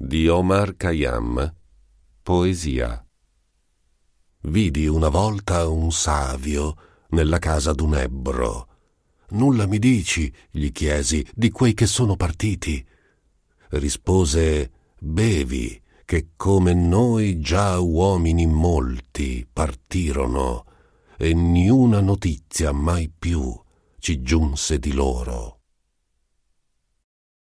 di Omar Khayyam Poesia Vidi una volta un savio nella casa d'un ebro. Nulla mi dici, gli chiesi, di quei che sono partiti. Rispose Bevi, che come noi già uomini molti partirono, e niuna notizia mai più ci giunse di loro.